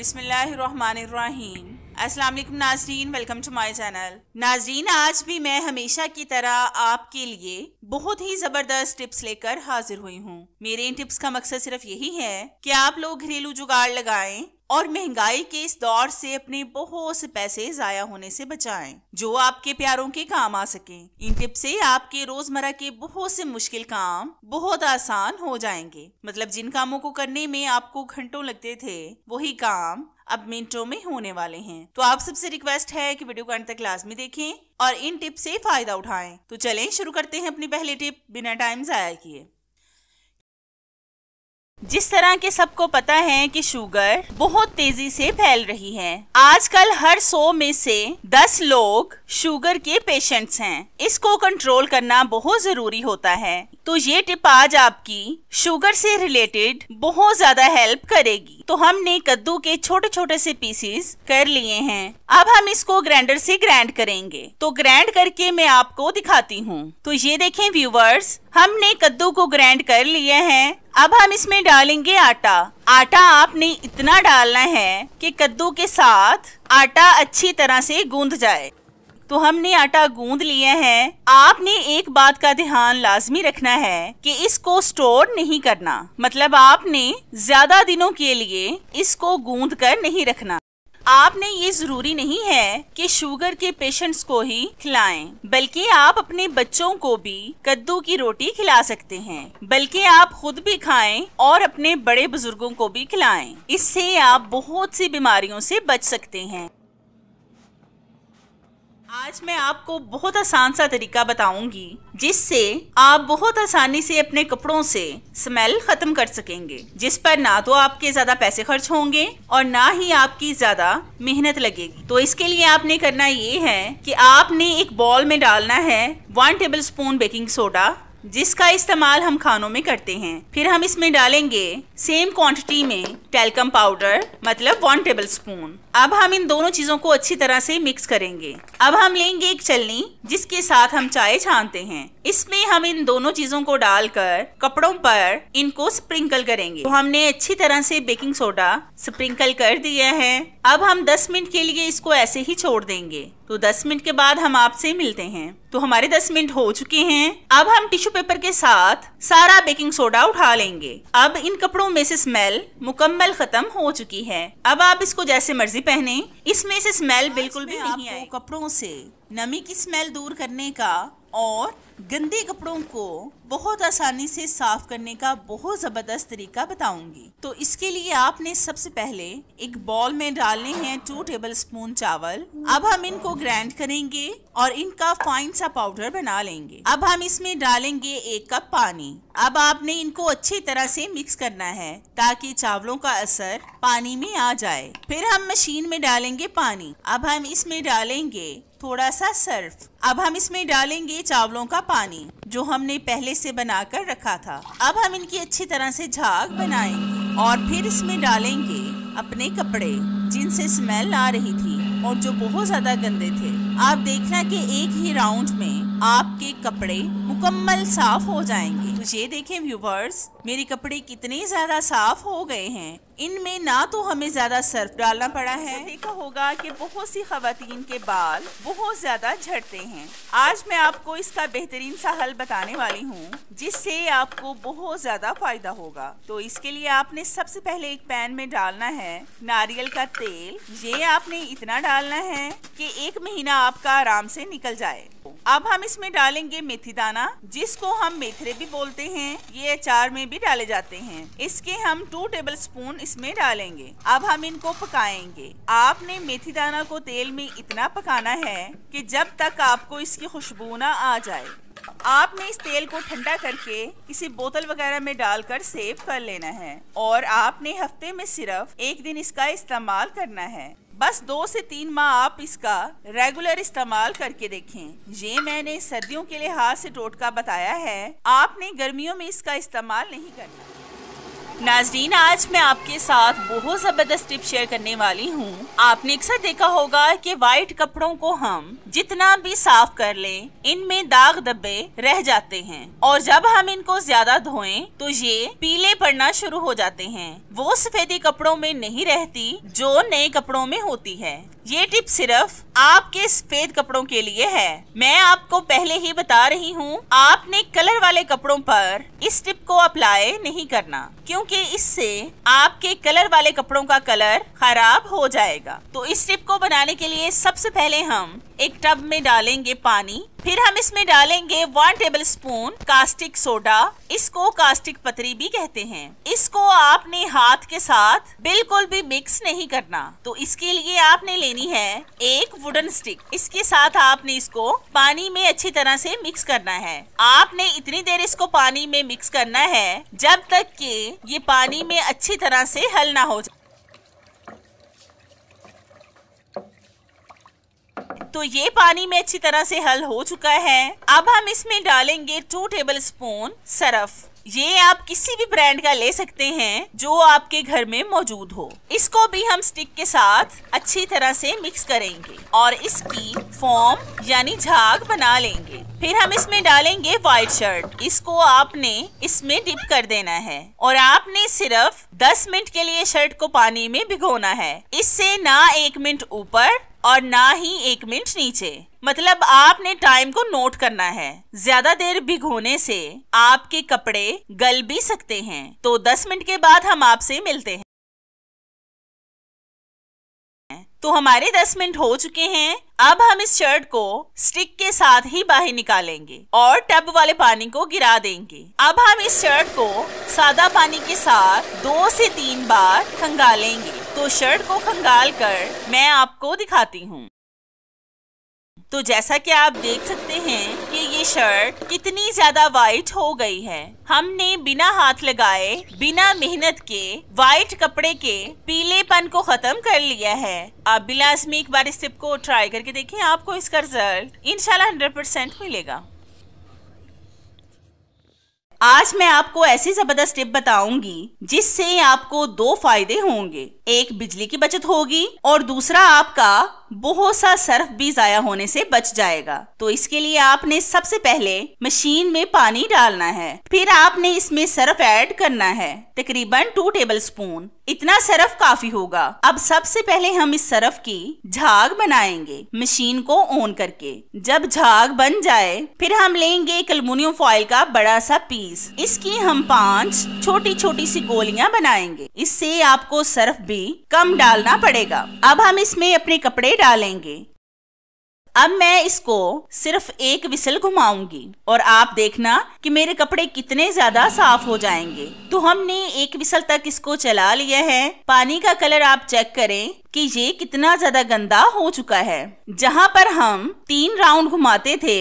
बिसमीम अस्सलाम वालेकुम नाजरीन वेलकम टू माय चैनल नाजरीन आज भी मैं हमेशा की तरह आपके लिए बहुत ही जबरदस्त टिप्स लेकर हाजिर हुई हूँ मेरे इन टिप्स का मकसद सिर्फ यही है कि आप लोग घरेलू जुगाड़ लगाएं और महंगाई के इस दौर से अपने बहुत से पैसे जाया होने से बचाएं जो आपके प्यारों के काम आ सके इन टिप से आपके रोजमर्रा के बहुत से मुश्किल काम बहुत आसान हो जाएंगे मतलब जिन कामों को करने में आपको घंटों लगते थे वही काम अब मिनटों में होने वाले हैं तो आप सबसे रिक्वेस्ट है कि वीडियो को अंत तक लाजमी देखें और इन टिप से फायदा उठाएं तो चलें शुरू करते हैं अपनी पहली टिप बिना टाइम जाया किए जिस तरह के सबको पता है कि शुगर बहुत तेजी से फैल रही है आजकल हर सौ में से दस लोग शुगर के पेशेंट्स हैं इसको कंट्रोल करना बहुत जरूरी होता है तो ये टिप आज आपकी शुगर से रिलेटेड बहुत ज्यादा हेल्प करेगी तो हमने कद्दू के छोटे छोटे से पीसेस कर लिए हैं अब हम इसको ग्राइंडर से ग्राइंड करेंगे तो ग्राइंड करके मैं आपको दिखाती हूँ तो ये देखें व्यूवर्स हमने कद्दू को ग्राइंड कर लिया है अब हम इसमें डालेंगे आटा आटा आपने इतना डालना है कि कद्दू के साथ आटा अच्छी तरह से गूंद जाए तो हमने आटा गूंद लिया है आपने एक बात का ध्यान लाजमी रखना है कि इसको स्टोर नहीं करना मतलब आपने ज्यादा दिनों के लिए इसको गूंद कर नहीं रखना आपने ये जरूरी नहीं है कि शुगर के पेशेंट्स को ही खिलाएं बल्कि आप अपने बच्चों को भी कद्दू की रोटी खिला सकते हैं बल्कि आप खुद भी खाएं और अपने बड़े बुजुर्गों को भी खिलाएं इससे आप बहुत सी बीमारियों से बच सकते हैं आज मैं आपको बहुत आसान सा तरीका बताऊंगी जिससे आप बहुत आसानी से अपने कपड़ों से स्मेल खत्म कर सकेंगे जिस पर ना तो आपके ज्यादा पैसे खर्च होंगे और ना ही आपकी ज्यादा मेहनत लगेगी तो इसके लिए आपने करना ये है कि आपने एक बॉल में डालना है one tablespoon baking soda जिसका इस्तेमाल हम खानों में करते हैं फिर हम इसमें डालेंगे सेम क्वांटिटी में टेलकम पाउडर मतलब वन टेबल स्पून अब हम इन दोनों चीजों को अच्छी तरह से मिक्स करेंगे अब हम लेंगे एक चलनी जिसके साथ हम चाय छानते हैं इसमें हम इन दोनों चीजों को डालकर कपड़ों पर इनको स्प्रिंकल करेंगे तो हमने अच्छी तरह से बेकिंग सोडा स्प्रिंकल कर दिया है अब हम 10 मिनट के लिए इसको ऐसे ही छोड़ देंगे तो 10 मिनट के बाद हम आपसे मिलते हैं तो हमारे 10 मिनट हो चुके हैं अब हम टिश्यू पेपर के साथ सारा बेकिंग सोडा उठा लेंगे अब इन कपड़ों में से स्मेल मुकम्मल खत्म हो चुकी है अब आप इसको जैसे मर्जी पहने इसमें से स्मेल बिल्कुल भी नहीं आए कपड़ों से नमी की स्मेल दूर करने का और गंदे कपड़ों को बहुत आसानी से साफ करने का बहुत ज़बरदस्त तरीका बताऊंगी तो इसके लिए आपने सबसे पहले एक बॉल में डालने हैं टू टेबल स्पून चावल अब हम इनको ग्राइंड करेंगे और इनका फाइन सा पाउडर बना लेंगे अब हम इसमें डालेंगे एक कप पानी अब आपने इनको अच्छी तरह से मिक्स करना है ताकि चावलों का असर पानी में आ जाए फिर हम मशीन में डालेंगे पानी अब हम इसमें डालेंगे थोड़ा सा सर्फ अब हम इसमें डालेंगे चावलों का पानी जो हमने पहले से बनाकर रखा था अब हम इनकी अच्छी तरह से झाग बनाएंगे और फिर इसमें डालेंगे अपने कपड़े जिनसे स्मेल आ रही थी और जो बहुत ज्यादा गंदे थे आप देखना कि एक ही राउंड में आपके कपड़े मुकम्मल साफ हो जाएंगे तो ये देखें व्यूवर्स मेरे कपड़े कितने ज्यादा साफ हो गए हैं इनमें ना तो हमें ज्यादा सर्फ डालना पड़ा है तो देखा होगा कि बहुत सी खातन के बाल बहुत ज्यादा झड़ते हैं आज मैं आपको इसका बेहतरीन सा हल बताने वाली हूँ जिससे आपको बहुत ज्यादा फायदा होगा तो इसके लिए आपने सबसे पहले एक पैन में डालना है नारियल का तेल ये आपने इतना डालना है की एक महीना आपका आराम से निकल जाए अब हम इसमें डालेंगे मेथी दाना जिसको हम मेथरे भी बोलते हैं ये अचार में भी डाले जाते हैं इसके हम टू टेबल स्पून इसमें डालेंगे अब हम इनको पकाएंगे आपने मेथी दाना को तेल में इतना पकाना है कि जब तक आपको इसकी खुशबू ना आ जाए आपने इस तेल को ठंडा करके किसी बोतल वगैरह में डालकर सेव कर लेना है और आपने हफ्ते में सिर्फ एक दिन इसका इस्तेमाल करना है बस दो से तीन माह आप इसका रेगुलर इस्तेमाल करके देखें ये मैंने सर्दियों के लिहाज से टोटका बताया है आपने गर्मियों में इसका इस्तेमाल नहीं करना नाजरीन आज मैं आपके साथ बहुत ज़बरदस्त टिप शेयर करने वाली हूँ आपने अक्सर देखा होगा कि वाइट कपड़ों को हम जितना भी साफ कर लें इनमें दाग धब्बे रह जाते हैं और जब हम इनको ज्यादा धोएं तो ये पीले पड़ना शुरू हो जाते हैं वो सफेदी कपड़ों में नहीं रहती जो नए कपड़ों में होती है ये टिप सिर्फ आपके सफेद कपड़ों के लिए है मैं आपको पहले ही बता रही हूँ आपने कलर वाले कपड़ों पर इस टिप को अप्लाई नहीं करना क्योंकि इससे आपके कलर वाले कपड़ों का कलर खराब हो जाएगा तो इस टिप को बनाने के लिए सबसे पहले हम एक टब में डालेंगे पानी फिर हम इसमें डालेंगे one tablespoon caustic soda इसको कास्टिक पतरी भी कहते हैं इसको आपने हाथ के साथ बिल्कुल भी मिक्स नहीं करना तो इसके लिए आपने लेनी है एक वुडन स्टिक इसके साथ आपने इसको पानी में अच्छी तरह से मिक्स करना है आपने इतनी देर इसको पानी में मिक्स करना है जब तक की ये पानी में अच्छी तरह से हल ना हो जाए तो ये पानी में अच्छी तरह से हल हो चुका है अब हम इसमें डालेंगे टू टेबल स्पून सरफ ये आप किसी भी ब्रांड का ले सकते हैं जो आपके घर में मौजूद हो इसको भी हम स्टिक के साथ अच्छी तरह से मिक्स करेंगे और इसकी फॉर्म यानी झाग बना लेंगे फिर हम इसमें डालेंगे व्हाइट शर्ट इसको आपने इसमें डिप कर देना है और आपने सिर्फ 10 मिनट के लिए शर्ट को पानी में भिगोना है इससे ना एक मिनट ऊपर और ना ही एक मिनट नीचे मतलब आपने टाइम को नोट करना है ज्यादा देर भिगोने से आपके कपड़े गल भी सकते हैं तो 10 मिनट के बाद हम आपसे मिलते हैं तो हमारे 10 मिनट हो चुके हैं अब हम इस शर्ट को स्टिक के साथ ही बाहर निकालेंगे और टब वाले पानी को गिरा देंगे अब हम इस शर्ट को सादा पानी के साथ दो से तीन बार खंगालेंगे तो शर्ट को खंगाल कर मैं आपको दिखाती हूँ तो जैसा कि आप देख सकते हैं कि ये शर्ट कितनी ज्यादा वाइट हो गई है हमने बिना हाथ लगाए बिना मेहनत के वाइट कपड़े के पीलेपन को खत्म कर लिया है आप बिलाजमी एक बार इस टिप को ट्राई करके देखें आपको इसका रिजल्ट इनशाला हंड्रेड परसेंट मिलेगा आज मैं आपको ऐसी जबरदस्त टिप बताऊंगी जिससे आपको दो फायदे होंगे एक बिजली की बचत होगी और दूसरा आपका बहुत सा सर्फ भी जाया होने से बच जाएगा तो इसके लिए आपने सबसे पहले मशीन में पानी डालना है फिर आपने इसमें सर्फ ऐड करना है तकरीबन टू टेबल स्पून इतना सर्फ काफी होगा अब सबसे पहले हम इस सरफ की झाग बनाएंगे मशीन को ऑन करके जब झाग बन जाए फिर हम लेंगे एक अल्मोनियम फॉइल का बड़ा सा पीस इसकी हम पांच छोटी छोटी सी गोलियां बनाएंगे इससे आपको सर्फ भी कम डालना पड़ेगा अब हम इसमें अपने कपड़े डालेंगे अब मैं इसको सिर्फ एक विसल घुमाऊंगी और आप देखना कि मेरे कपड़े कितने ज्यादा साफ हो जाएंगे तो हमने एक विसल तक इसको चला लिया है पानी का कलर आप चेक करें कि ये कितना ज्यादा गंदा हो चुका है जहाँ पर हम तीन राउंड घुमाते थे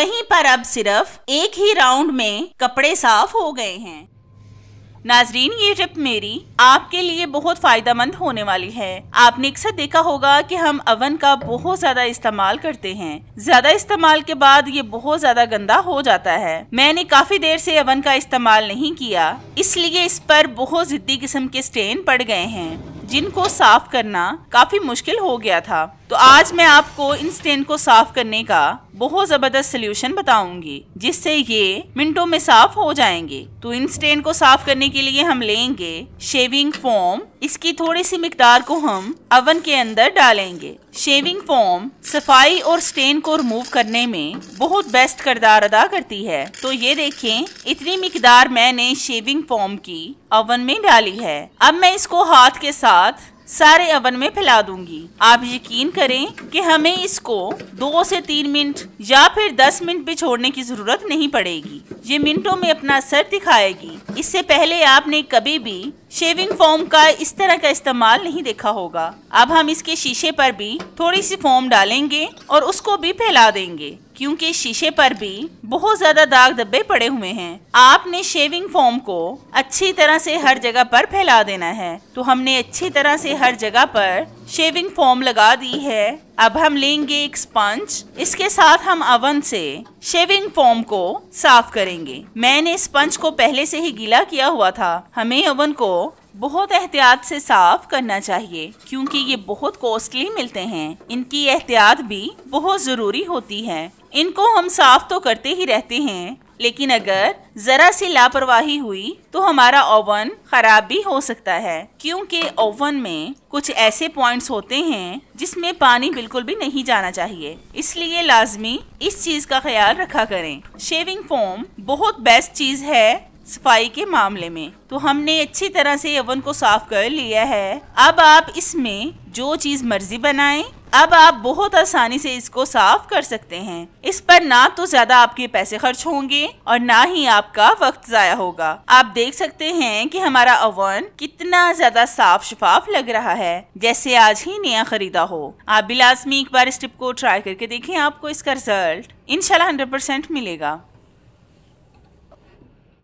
वहीं पर अब सिर्फ एक ही राउंड में कपड़े साफ हो गए हैं नाजरीन ये टिप मेरी आपके लिए बहुत फायदेमंद होने वाली है आपने अक्सर देखा होगा कि हम अवन का बहुत ज्यादा इस्तेमाल करते हैं ज्यादा इस्तेमाल के बाद ये बहुत ज्यादा गंदा हो जाता है मैंने काफी देर से अवन का इस्तेमाल नहीं किया इसलिए इस पर बहुत जिद्दी किस्म के स्टेन पड़ गए हैं जिनको साफ करना काफी मुश्किल हो गया था तो आज मैं आपको इन स्टेन को साफ करने का बहुत ज़बरदस्त सोल्यूशन बताऊंगी जिससे ये मिनटों में साफ हो जाएंगे तो इन स्टेन को साफ करने के लिए हम लेंगे शेविंग फोम इसकी थोड़ी सी मकदार को हम अवन के अंदर डालेंगे शेविंग फोम सफाई और स्टेन को रिमूव करने में बहुत बेस्ट करदार अदा करती है तो ये देखें इतनी मकदार मैंने शेविंग फोम की अवन में डाली है अब मैं इसको हाथ के साथ सारे अवन में फैला दूंगी आप यकीन करें कि हमें इसको दो से तीन मिनट या फिर दस मिनट भी छोड़ने की जरूरत नहीं पड़ेगी ये मिनटों में अपना असर दिखाएगी इससे पहले आपने कभी भी शेविंग फोम का इस तरह का इस्तेमाल नहीं देखा होगा अब हम इसके शीशे पर भी थोड़ी सी फोम डालेंगे और उसको भी फैला देंगे क्योंकि शीशे पर भी बहुत ज्यादा दाग धब्बे पड़े हुए हैं आपने शेविंग फोम को अच्छी तरह से हर जगह पर फैला देना है तो हमने अच्छी तरह से हर जगह पर शेविंग फोम लगा दी है अब हम लेंगे एक स्पंज इसके साथ हम अवन से शेविंग फोम को साफ करेंगे मैंने स्पंज को पहले से ही गीला किया हुआ था हमें अवन को बहुत एहतियात से साफ करना चाहिए क्योंकि ये बहुत कॉस्टली मिलते हैं इनकी एहतियात भी बहुत ज़रूरी होती है इनको हम साफ तो करते ही रहते हैं लेकिन अगर ज़रा सी लापरवाही हुई तो हमारा ओवन ख़राब भी हो सकता है क्योंकि ओवन में कुछ ऐसे पॉइंट्स होते हैं जिसमें पानी बिल्कुल भी नहीं जाना चाहिए इसलिए लाजमी इस चीज़ का ख्याल रखा करें शेविंग फोम बहुत बेस्ट चीज़ है सफाई के मामले में तो हमने अच्छी तरह से ओवन को साफ कर लिया है अब आप इसमें जो चीज़ मर्जी बनाएं अब आप बहुत आसानी से इसको साफ कर सकते हैं इस पर ना तो ज्यादा आपके पैसे खर्च होंगे और ना ही आपका वक्त जाया होगा आप देख सकते हैं कि हमारा ओवन कितना ज्यादा साफ शफाफ लग रहा है जैसे आज ही नया खरीदा हो आप बिलाजमी एक बार इस टिप को ट्राई करके देखें आपको इसका रिजल्ट इनशाला हंड्रेड परसेंट मिलेगा